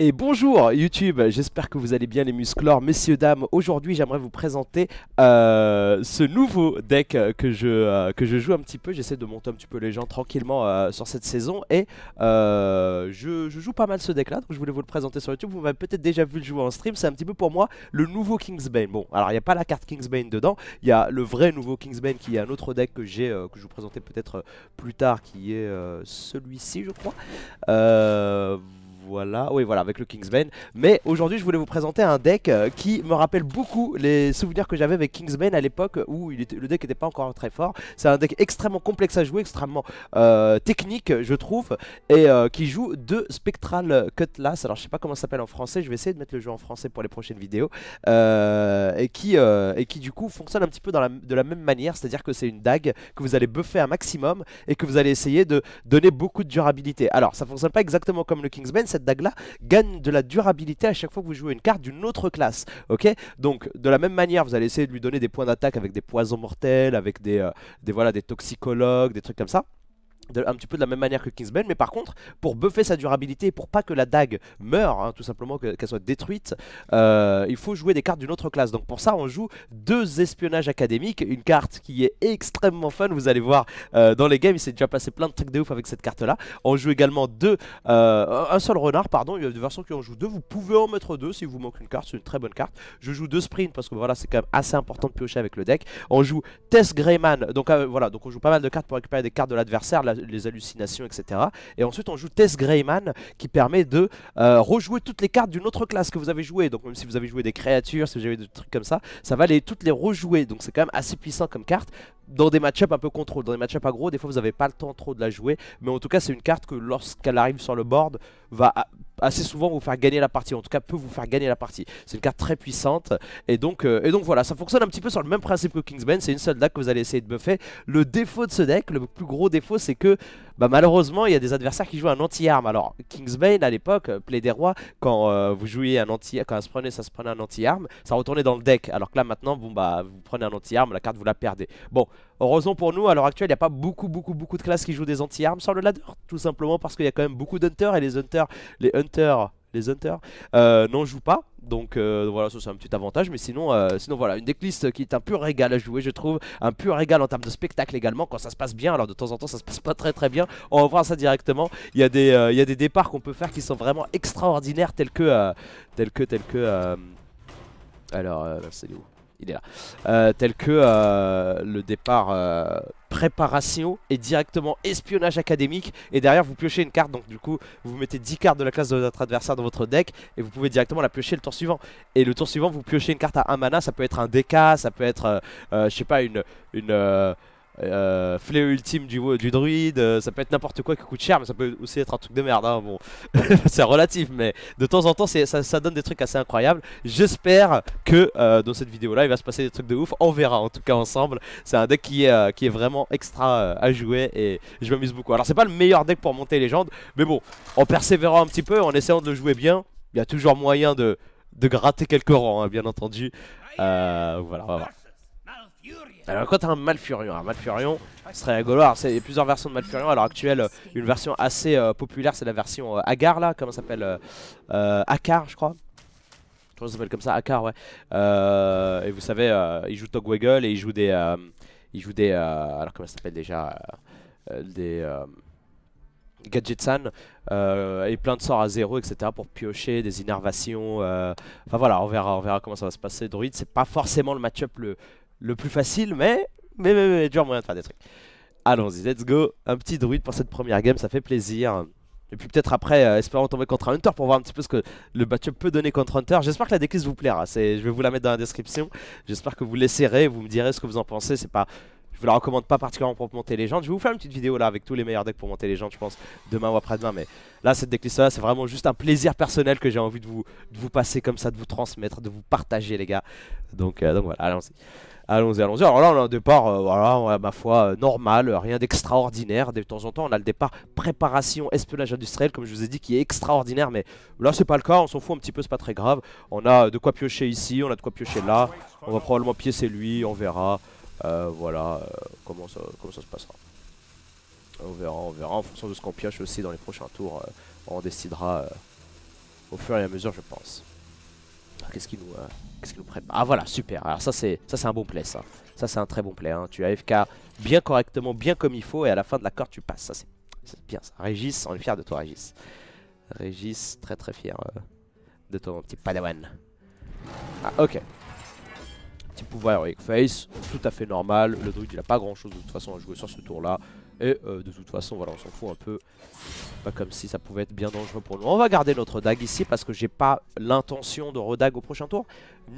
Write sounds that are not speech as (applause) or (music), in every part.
Et bonjour YouTube, j'espère que vous allez bien les musclores, messieurs, dames. Aujourd'hui j'aimerais vous présenter euh, ce nouveau deck euh, que je, euh, que je joue un petit peu. J'essaie de monter un petit peu les gens tranquillement sur cette saison et je, joue pas mal ce deck là, donc je voulais vous le présenter sur YouTube. Vous m'avez peut-être déjà vu le jouer en stream, c'est un petit peu pour moi le nouveau Kingsbane. Bon, alors il n'y a pas la carte Kingsbane dedans, il y a le vrai nouveau Kingsbane qui est un autre deck que j'ai, que je vous présentais peut-être plus tard, qui est celui-ci je crois voilà, oui voilà, avec le Kingsman, Mais aujourd'hui je voulais vous présenter un deck euh, qui me rappelle beaucoup les souvenirs que j'avais avec Kingsman à l'époque où il le deck n'était pas encore très fort. C'est un deck extrêmement complexe à jouer, extrêmement euh, technique je trouve, et euh, qui joue deux Spectral Cutlass, alors je sais pas comment ça s'appelle en français, je vais essayer de mettre le jeu en français pour les prochaines vidéos, et, qui, et qui du coup fonctionne un petit peu dans de la même manière, c'est-à-dire que c'est une dague que vous allez buffer un maximum et que vous allez essayer de donner beaucoup de durabilité. Alors ça fonctionne pas exactement comme le Kingsman, D'Agla gagne de la durabilité à chaque fois que vous jouez une carte d'une autre classe ok donc de la même manière vous allez essayer de lui donner des points d'attaque avec des poisons mortels avec des, euh, des, voilà, des toxicologues des trucs comme ça un petit peu de la même manière que Kingsman mais par contre, pour buffer sa durabilité et pour pas que la dague meure, hein, tout simplement qu'elle soit détruite, euh, il faut jouer des cartes d'une autre classe. Donc pour ça, on joue deux espionnages académiques, une carte qui est extrêmement fun, vous allez voir euh, dans les games, il s'est déjà passé plein de trucs de ouf avec cette carte-là. On joue également deux, euh, un seul renard, pardon, il y a des versions qui en jouent deux, vous pouvez en mettre deux si vous manque une carte, c'est une très bonne carte. Je joue deux sprints parce que voilà, c'est quand même assez important de piocher avec le deck. On joue Tess Greyman, donc voilà, donc on joue pas mal de cartes pour récupérer des cartes de l'adversaire, les hallucinations, etc. Et ensuite, on joue Tess Greyman, qui permet de euh, rejouer toutes les cartes d'une autre classe que vous avez joué. Donc, même si vous avez joué des créatures, si vous avez des trucs comme ça, ça va les, toutes les rejouer. Donc, c'est quand même assez puissant comme carte. Dans des match-up un peu contrôle, dans des match-up aggro, des fois, vous n'avez pas le temps trop de la jouer. Mais en tout cas, c'est une carte que lorsqu'elle arrive sur le board, va ah, assez souvent vous faire gagner la partie, en tout cas peut vous faire gagner la partie. C'est une carte très puissante et donc, euh, et donc voilà, ça fonctionne un petit peu sur le même principe que Kingsman, c'est une seule deck que vous allez essayer de buffer. Le défaut de ce deck, le plus gros défaut c'est que bah malheureusement il y a des adversaires qui jouent un anti-arme. Alors Kingsbane à l'époque, euh, Play des Rois, quand euh, vous jouiez un anti quand ça se prenait, ça se prenait un anti-arme, ça retournait dans le deck. Alors que là maintenant, bon bah vous prenez un anti-arme, la carte vous la perdez. Bon, heureusement pour nous, à l'heure actuelle, il n'y a pas beaucoup beaucoup beaucoup de classes qui jouent des anti-armes sur le ladder, tout simplement parce qu'il y a quand même beaucoup d'hunters et les hunters, les hunters les Hunters euh, n'en jouent pas. Euh, donc voilà, ça c'est un petit avantage. Mais sinon, euh, sinon voilà, une decklist qui est un pur régal à jouer, je trouve. Un pur régal en termes de spectacle également, quand ça se passe bien. Alors de temps en temps, ça se passe pas très très bien. On va voir ça directement. Il y a des, il y a des départs qu'on peut faire qui sont vraiment extraordinaires, tels que. tels que. Tels que alors, c'est où il est là. Euh, tel que euh, le départ euh, préparation et directement espionnage académique. Et derrière, vous piochez une carte. Donc, du coup, vous mettez 10 cartes de la classe de votre adversaire dans votre deck et vous pouvez directement la piocher le tour suivant. Et le tour suivant, vous piochez une carte à 1 mana. Ça peut être un DK, ça peut être, je sais pas, une. une euh, ultime du, du druide, euh, ça peut être n'importe quoi qui coûte cher, mais ça peut aussi être un truc de merde. Hein, bon, (laughs) c'est relatif, mais de temps en temps, ça, ça, donne des trucs assez incroyables. J'espère que euh, dans cette vidéo-là, il va se passer des trucs de ouf. On verra en tout cas ensemble. C'est un deck qui est, euh, qui est vraiment extra à jouer et je m'amuse beaucoup. Alors, c'est pas le meilleur deck pour monter légende, mais bon, en persévérant un petit peu, en essayant de le jouer bien, il y a toujours moyen de, gratter quelques rangs, hein, bien entendu. voilà, on va voir. Alors quand t'as un Malfurion, un Malfurion serait rigolo, C'est il y a plusieurs versions de Malfurion à l'heure actuelle, euh, une version assez euh, populaire c'est la version euh, Agar là, comment ça s'appelle Akar je crois Je crois ça s'appelle comme ça, Akar ouais Et vous savez, il joue Togwaggle et il joue des, il joue des, alors comment ça s'appelle déjà, des... Gadgetsan euh, et plein de sorts à zéro etc pour piocher des innervations enfin voilà on verra on verra comment ça va se passer Druid c'est pas forcément le match-up le, le plus facile, mais, mais, mais, mais dur moyen de faire des trucs. Allons-y, let's go. Un petit druide pour cette première game, ça fait plaisir. Et puis peut-être après, euh, espérons tomber contre Hunter pour voir un petit peu ce que le match peut donner contre Hunter. J'espère que la déclise vous plaira. Je vais vous la mettre dans la description. J'espère que vous laisserez, vous me direz ce que vous en pensez. C'est pas je vous la recommande pas particulièrement pour monter les gens. Je vais vous faire une petite vidéo là avec tous les meilleurs decks pour monter les gens. je pense, demain ou après-demain. Mais là, cette decklist là, c'est vraiment juste un plaisir personnel que j'ai envie de vous, vous passer comme ça, de vous transmettre, de vous partager, les gars. Donc, euh, voilà, allons-y. Allons-y, allons-y. Alors là, on a un départ, euh, voilà, ma foi, euh, normal, rien d'extraordinaire. De temps en temps, on a le départ préparation espionnage industriel, comme je vous ai dit, qui est extraordinaire. Mais là, c'est pas le cas, on s'en fout un petit peu, c'est pas très grave. On a de quoi piocher ici, on a de quoi piocher là. On va probablement piécer lui, on verra. Euh, voilà euh, comment, ça, comment ça se passera. On verra, on verra en fonction de ce qu'on pioche aussi dans les prochains tours. Euh, on décidera au fur et à mesure, je pense. Qu'est-ce qu'il nous, qu'est-ce nous, prépare Ah voilà, super. Alors ça c'est ça c'est un bon play ça. Ça c'est un très bon play. Hein. Tu AFK bien correctement, bien comme il faut, et à la fin de la corde tu passes. Ça c'est bien ça. Régis, on est fier de toi Régis. Régis, très très fier de ton petit padawan. Ah ok pouvoir avec Face, tout à fait normal. Le druide il a pas grand chose de toute façon à jouer sur ce tour là. Et euh, de toute façon voilà on s'en fout un peu. Pas comme si ça pouvait être bien dangereux pour nous. On va garder notre dag ici parce que j'ai pas l'intention de redag au prochain tour.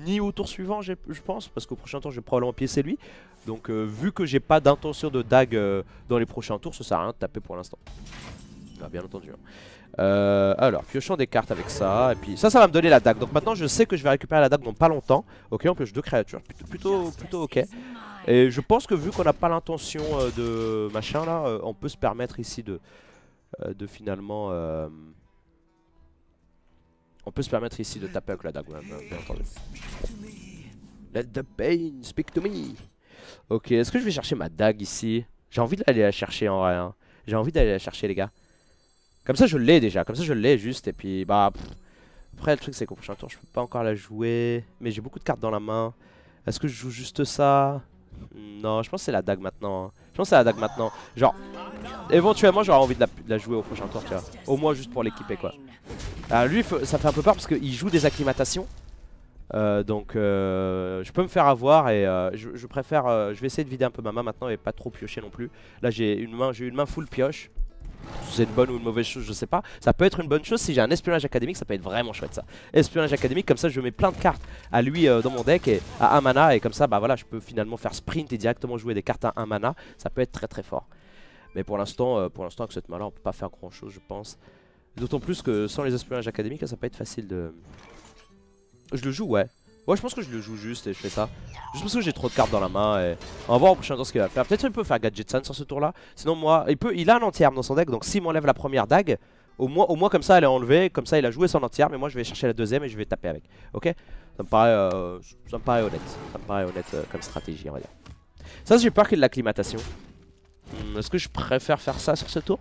Ni au tour suivant je pense parce qu'au prochain tour je vais probablement piécer lui. Donc euh, vu que j'ai pas d'intention de dague euh, dans les prochains tours ça sert à rien de taper pour l'instant. Ah, bien entendu. Hein. Euh, alors, piochons des cartes avec ça. Et puis ça, ça va me donner la dague. Donc maintenant, je sais que je vais récupérer la dague dans pas longtemps. Ok, on pioche deux créatures. Plutôt, plutôt, ok. Et je pense que vu qu'on n'a pas l'intention euh, de machin là, euh, on peut se permettre ici de, de finalement... on peut se permettre ici de taper avec la dague, bien entendu. Let the pain speak to me. Ok, est-ce que je vais chercher ma dague ici J'ai envie d'aller la chercher en vrai. Hein. J'ai envie d'aller la chercher, les gars. Comme ça je l'ai déjà, comme ça je l'ai juste et puis bah... Après le truc c'est qu'au prochain tour je peux pas encore la jouer, mais j'ai beaucoup de cartes dans la main. Est-ce que je joue juste ça Non, je pense que c'est la dague maintenant. Hein. Je pense que c'est la dague maintenant. Genre, éventuellement j'aurais envie de la, jouer au prochain tour, tu vois. Au moins juste pour l'équiper quoi. Alors lui ça fait un peu peur parce qu'il joue des acclimatations. Euh, donc euh, je peux me faire avoir et euh, je, préfère, je vais essayer de vider un peu ma main maintenant et pas trop piocher non plus. Là j'ai une main, j'ai une main full pioche c'est une bonne ou une mauvaise chose, je sais pas. Ça peut être une bonne chose si j'ai un espionnage académique, ça peut être vraiment chouette ça. Espionnage académique, comme ça je mets plein de cartes à lui euh, dans mon deck et à un mana et comme ça bah voilà, je peux finalement faire sprint et directement jouer des cartes à un mana, ça peut être très très fort. Mais pour l'instant, euh, pour l'instant avec cette main on peut pas faire grand chose, je pense. D'autant plus que sans les espionnages académiques, ça peut être facile de... Je le joue, ouais. Ouais, je pense que je le joue juste et je fais ça. Juste parce que j'ai trop de cartes dans la main. Et... On va voir au prochain tour ce qu'il va faire. Peut-être qu'il peut faire Gadget Sun sur ce tour-là. Sinon, moi, il, peut... il a un anti-arme dans son deck. Donc, s'il m'enlève la première dague, au moins, au moins comme ça elle est enlevée, comme ça il a joué son anti-arme Et moi je vais chercher la deuxième et je vais taper avec. Ok Ça me paraît, euh, honnête. Ça me paraît honnête euh, comme stratégie, on Ça, j'ai peur qu'il de l'acclimatation. Hmm, est-ce que je préfère faire ça sur ce tour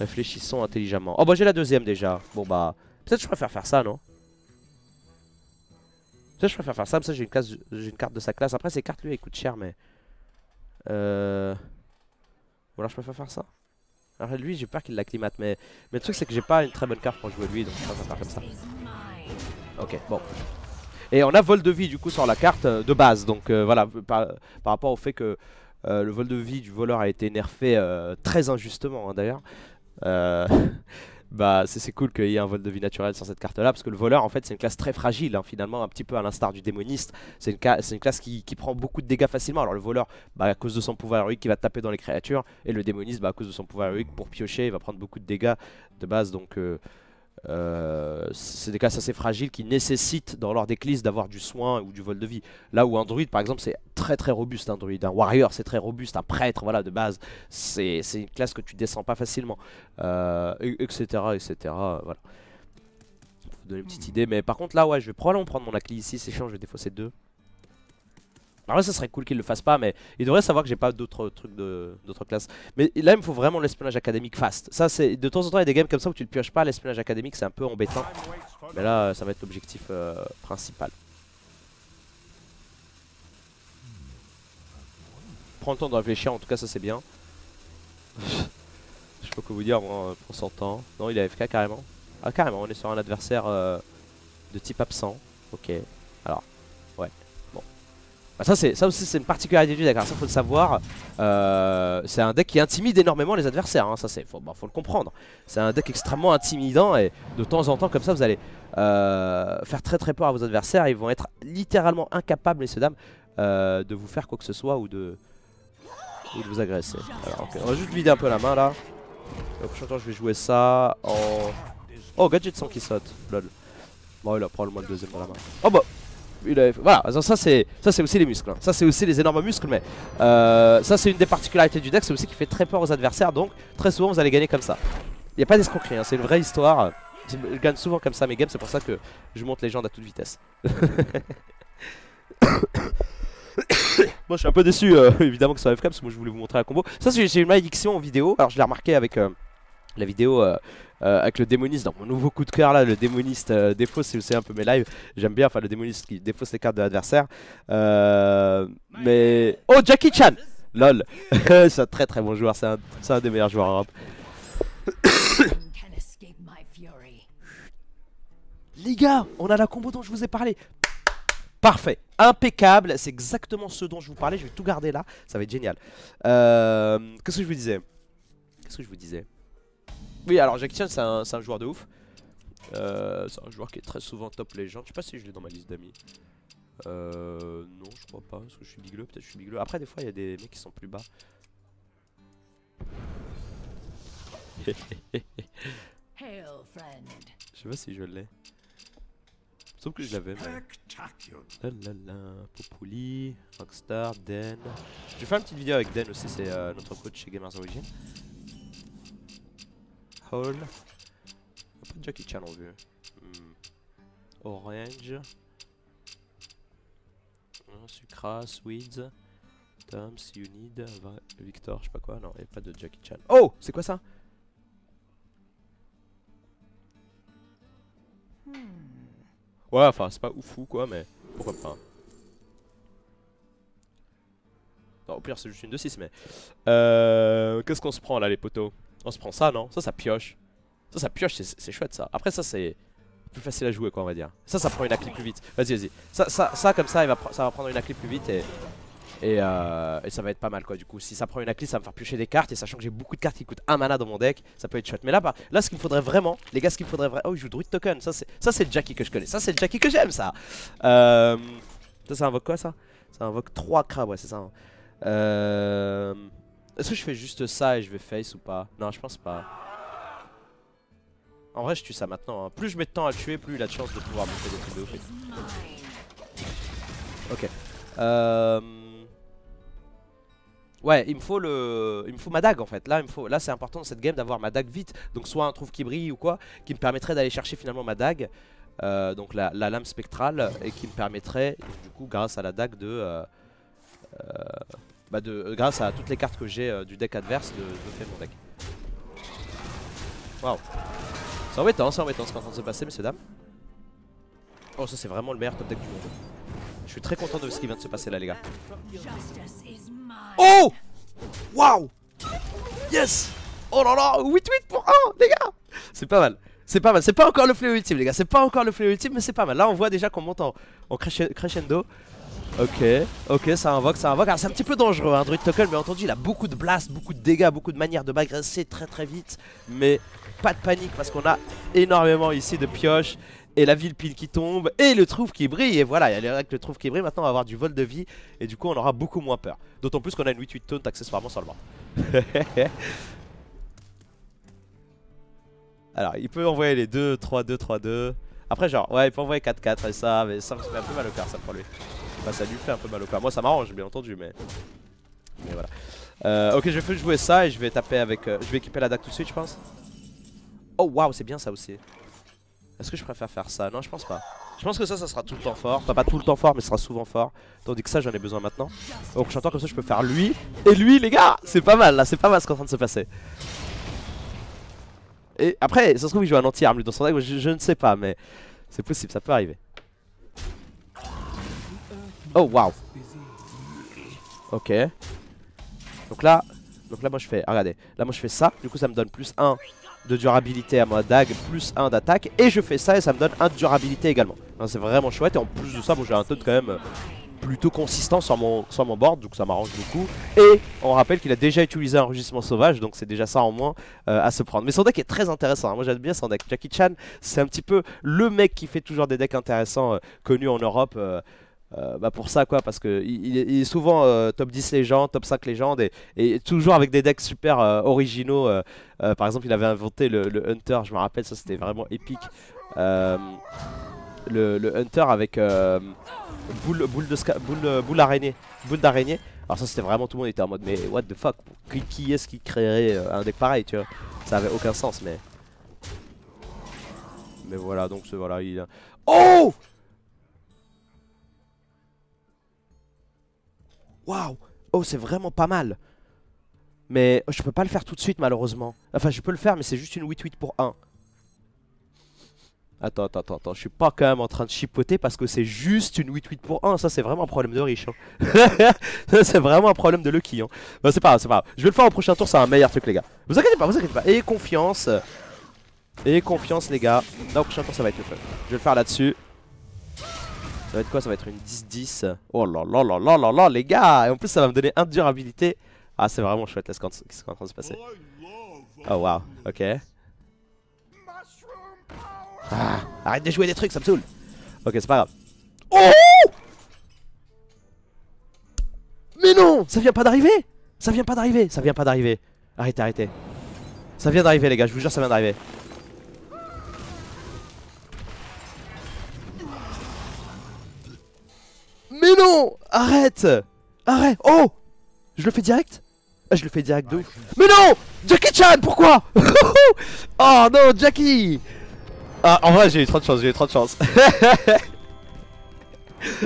Réfléchissons intelligemment. Oh bah j'ai la deuxième déjà. Bon bah, peut-être je préfère faire ça, non ça, je préfère faire ça. Ça, j'ai une, carte de sa classe. Après, ces cartes, lui, elles coûtent cher, mais. Euh. Ou alors, je préfère faire ça. Alors, lui, j'ai peur qu'il l'acclimate, mais... mais le truc, c'est que j'ai pas une très bonne carte pour jouer lui, donc je préfère faire comme ça. Ok, bon. Et on a vol de vie, du coup, sur la carte euh, de base. Donc, euh, voilà, par, par, rapport au fait que euh, le vol de vie du voleur a été nerfé très injustement, hein, d'ailleurs. Euh. (laughs) bah c'est cool qu'il y ait un vol de vie naturel sur cette carte là parce que le voleur en fait c'est une classe très fragile hein, finalement un petit peu à l'instar du démoniste c'est une, une, classe qui, qui, prend beaucoup de dégâts facilement alors le voleur bah, à cause de son pouvoir héroïque il va taper dans les créatures et le démoniste bah, à cause de son pouvoir héroïque pour piocher il va prendre beaucoup de dégâts de base donc euh, euh, c'est des classes assez fragiles qui nécessitent dans leur déclisse d'avoir du soin ou du vol de vie. Là où un druide, par exemple, c'est très très robuste un druide. Un warrior, c'est très robuste. Un prêtre, voilà, de base, c'est une classe que tu descends pas facilement. etc, euh, etc, voilà. vous donner une petite hmm. idée. Mais par contre, là, ouais, je vais probablement prendre mon acli ici. C'est chiant, je vais défausser deux. Alors ça serait cool qu'il le fasse pas, mais il devrait savoir que j'ai pas d'autres trucs d'autres classes. Mais là, il me faut vraiment l'espionnage académique fast. Ça, c'est de temps en temps, il y a des games comme ça où tu ne pioches pas. L'espionnage académique, c'est un peu embêtant. Mais là, ça va être l'objectif euh, principal. Prends le temps de réfléchir, en tout cas, ça c'est bien. (laughs) Je peux que vous dire, moi, on euh, s'entend. Non, il est AFK carrément. Ah, carrément, on est sur un adversaire euh, de type absent. Ok. Alors, bah, ça, ça aussi c'est une particularité du deck, ça faut le savoir. Euh, c'est un deck qui intimide énormément les adversaires, hein. ça c'est faut, bah, faut, le comprendre. C'est un deck extrêmement intimidant et de temps en temps comme ça vous allez euh, faire très très peur à vos adversaires. Ils vont être littéralement incapables, messieurs dames, euh, de vous faire quoi que ce soit ou de, vous agresser. On va juste vider un peu la main là. Au prochain temps je vais jouer ça en... Oh gadget sans qui saute, lol. Bon il a probablement le deuxième dans la main. Oh bah voilà, ça c'est ça c'est aussi les muscles, hein. ça c'est aussi les énormes muscles, mais euh, ça c'est une des particularités du deck, c'est aussi qui fait très peur aux adversaires, donc très souvent vous allez gagner comme ça. Il n'y a pas d'escroquerie, hein, c'est une vraie histoire. Je gagne souvent comme ça mes games, c'est pour ça que je monte les jambes à toute vitesse. (coughs) moi je suis un peu déçu euh, (coughs) évidemment que ça soit FK parce je voulais vous montrer la combo. Ça j'ai une malédiction en vidéo, alors je l'ai remarqué avec euh, la vidéo euh, avec le démoniste dans mon nouveau coup de cœur là, le démoniste euh, défausse, si un peu mes lives, j'aime bien, enfin le démoniste qui défausse les cartes de l'adversaire. Euh, mais... Oh Jackie Chan LOL (laughs) C'est un très très bon joueur, c'est un, des meilleurs joueurs Europe Les gars, on a la combo dont je vous ai parlé Parfait, impeccable, c'est exactement ce dont je vous parlais, je vais tout garder là, ça va être génial. Qu'est-ce que je vous disais Qu'est-ce que je vous disais oui, alors Jackson, c'est un, joueur de ouf. Euh, c'est un joueur qui est très souvent top légende. Je sais pas si je l'ai dans ma liste d'amis. Euh, non, je crois pas. Parce que je suis bigleux, peut-être je suis bigleux. Après, des fois, il y a des mecs qui sont plus bas. (laughs) je sais pas si je l'ai. Sauf que je l'avais, Populi, Rockstar, Den... Je vais faire une petite vidéo avec Den aussi, c'est euh, notre coach chez Gamers Origin. Hall. Pas de Jackie Chan en vue. Hmm. Orange. Hein, Sucra, Weeds. Tom's, You Need. Victor, je sais pas quoi. Non, il a pas de Jackie Chan. Oh C'est quoi ça hmm. Ouais, enfin, c'est pas ouf ou quoi, mais pourquoi pas. au pire, c'est juste une de 6, mais... Euh, Qu'est-ce qu'on se prend, là, les potos on se prend ça, non Ça, ça pioche. Ça, ça pioche, c'est chouette ça. Après, ça, c'est plus facile à jouer, quoi, on va dire. Ça, ça prend une acle plus vite. Vas-y, vas-y. Ça, ça, comme ça, il va ça va prendre une acle plus vite et. Et, euh, et, ça va être pas mal quoi du coup Si ça prend une acle, ça va me faire piocher des cartes Et sachant que j'ai beaucoup de cartes qui coûtent 1 mana dans mon deck Ça peut être chouette Mais là, là ce qu'il me faudrait vraiment Les gars ce qu'il me faudrait vraiment Oh il joue Druid Token Ça c'est le Jackie que je connais Ça c'est le Jackie que j'aime ça euh, Ça ça invoque quoi ça Ça invoque 3 crabes ouais c'est ça hein. euh... Est-ce que je fais juste ça et je vais face ou pas Non, je pense pas. En vrai, je tue ça maintenant. Hein. Plus je mets de temps à tuer, plus il a de chance de pouvoir monter des trucs de Ok. Euh, ouais, il me faut le, il me faut ma dague en fait. Là, il me faut, là, c'est important dans cette game d'avoir ma dague vite. Donc soit un trouve qui brille ou quoi, qui me permettrait d'aller chercher finalement ma dague, euh, donc la, lame spectrale, et qui me permettrait, du coup, grâce à la dague de, euh, bah de, euh, grâce à toutes les cartes que j'ai euh, du deck adverse, de, de faire mon deck. Waouh. C'est embêtant, c'est embêtant ce qui est en train de se passer, messieurs dames. Oh, ça c'est vraiment le meilleur top deck du monde. Je suis très content de ce qui vient de se passer là, les gars. Oh Waouh Yes Oh là là 8-8 pour 1, les gars C'est pas mal. C'est pas mal, c'est pas encore le fléau ultime les gars, c'est pas encore le fléau ultime mais c'est pas mal Là on voit déjà qu'on monte en crescendo Ok, ok, ça invoque, ça invoque. Alors ah, c'est un petit peu dangereux, hein, Druid Token mais entendu, il a beaucoup de blasts, beaucoup de dégâts, beaucoup de manières de m'agresser très très vite. Mais pas de panique parce qu'on a énormément ici de pioches. Et la ville pile qui tombe, et le trouve qui brille, et voilà, il y a avec le trouve qui brille, maintenant on va avoir du vol de vie, et du coup on aura beaucoup moins peur. D'autant plus qu'on a une 8-8 taunt accessoirement sur le (laughs) Alors, il peut envoyer les 2, 3-2, 3-2. Après genre, ouais, il peut envoyer 4-4 et ça, mais ça me fait un peu mal au cœur ça pour lui. Bah ça lui fait un peu mal au cas Moi ça m'arrange bien entendu mais... Mais voilà. Euh, ok je vais jouer ça et je vais taper avec... Euh, je vais équiper la DAC tout de suite je pense. Oh waouh c'est bien ça aussi. Est-ce que je préfère faire ça Non je pense pas. Je pense que ça, ça sera tout le temps fort. Enfin, pas tout le temps fort, mais ça sera souvent fort. Tandis que ça, j'en ai besoin maintenant. Donc j'entends comme ça, je peux faire lui et lui, les gars. C'est pas mal, là. C'est pas mal ce qui est en train de se passer. Et après, ça se trouve, il joue un anti-arme, dans son deck. je ne sais pas, mais c'est possible, ça peut arriver. Oh waouh Ok Donc là Donc là moi je fais Regardez Là moi je fais ça Du coup ça me donne plus 1 de durabilité à ma dague Plus 1 d'attaque Et je fais ça et ça me donne 1 de durabilité également C'est vraiment chouette Et en plus de ça bon j'ai un taux quand même plutôt consistant sur mon, sur mon board, donc ça m'arrange beaucoup. Et on rappelle qu'il a déjà utilisé un rugissement sauvage, donc c'est déjà ça en moins euh, à se prendre. Mais son deck est très intéressant, hein. moi j'aime bien son deck. Jackie Chan, c'est un petit peu le mec qui fait toujours des decks intéressants euh, connus en Europe. Euh, euh, bah pour ça quoi parce que il, est souvent euh, top 10 légende, top 5 légende et, toujours avec des decks super euh, originaux. par exemple, il avait inventé le, Hunter, je me rappelle, ça c'était vraiment épique. Le, Hunter avec boule, boule, de boule, boule boule d'araignée. Alors ça c'était vraiment tout le monde était en mode mais what the fuck, qui, est-ce qui créerait un deck pareil tu vois Ça avait aucun sens mais mais voilà donc ce voilà il. Oh Waouh Oh, c'est vraiment pas mal Mais oh, je peux pas le faire tout de suite, malheureusement. Enfin, je peux le faire, mais c'est juste une 8-8 pour 1. Attends, attends, attends, attends, je suis pas quand même en train de chipoter parce que c'est juste une 8-8 pour 1, ça c'est vraiment un problème de riche. Hein. (laughs) c'est vraiment un problème de lucky. Hein. Bah, c'est pas grave, c'est pas grave. Je vais le faire au prochain tour, c'est un meilleur truc les gars. Vous inquiétez pas, vous inquiétez pas. Et confiance. Et confiance les gars. Là au prochain tour ça va être le fun. Je vais le faire là-dessus ça va être quoi Ça va être une 10-10. Oh là là là là là là, les gars Et en plus, ça va me donner indurabilité. Ah, c'est vraiment chouette, là, ce qui est en train de se passer. Oh, waouh Ok. Ah, arrête de jouer des trucs, ça me saoule. Ok, c'est pas grave. Oh! Mais non Ça vient pas d'arriver Ça vient pas d'arriver Ça vient pas d'arriver Arrêtez, arrêtez. Ça vient d'arriver, les gars, je vous jure, ça vient d'arriver. non Arrête Arrête Oh Je le fais direct Ah, je le fais direct de Mais non Jackie Chan, pourquoi (laughs) Oh non, Jackie Ah, en vrai, j'ai eu trop de chance, j'ai eu trop de chance. (laughs)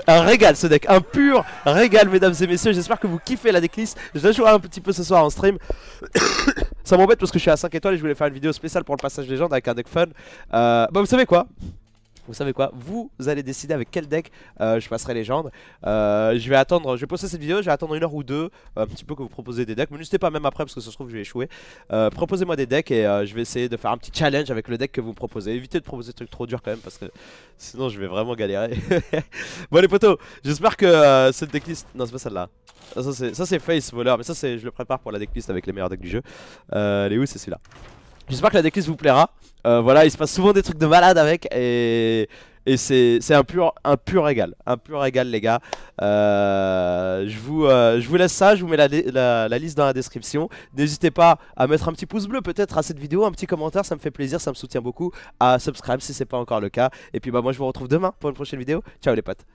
Un régal ce deck, un pur régal mesdames et messieurs, j'espère que vous kiffez la decklist Je vais jouer un petit peu ce soir en stream (coughs) Ça m'embête parce que je suis à 5 étoiles et je voulais faire une vidéo spéciale pour le passage des gens avec un deck fun euh, Bah vous savez quoi vous savez quoi Vous allez décider avec quel deck euh, je passerai légende. Euh, je vais attendre, je vais poster cette vidéo, je vais attendre une heure ou deux, euh, un petit peu que vous proposez des decks. Mais n'hésitez pas même après parce que ça se trouve je vais échouer. Euh, proposez-moi des decks et je vais essayer de faire un petit challenge avec le deck que vous me proposez. Évitez de proposer des trucs trop durs quand même parce que sinon je vais vraiment galérer. (laughs) bon les potos, j'espère que cette decklist... Non c'est pas celle-là. Ça c'est Face Voleur, mais ça c'est je le prépare pour la decklist avec les meilleurs decks du jeu. Euh, les où c'est celui-là. J'espère que la déclise vous plaira. Euh, voilà, il se passe souvent des trucs de malade avec et, c'est un pur, un pur régal. Un pur régal, les gars. Euh, je, vous, euh, je vous laisse ça, je vous mets la, liste dans la description. N'hésitez pas à mettre un petit pouce bleu peut-être à cette vidéo, un petit commentaire, ça me fait plaisir, ça me soutient beaucoup. À subscribe si c'est pas encore le cas. Et puis bah, moi, je vous retrouve demain pour une prochaine vidéo. Ciao les potes.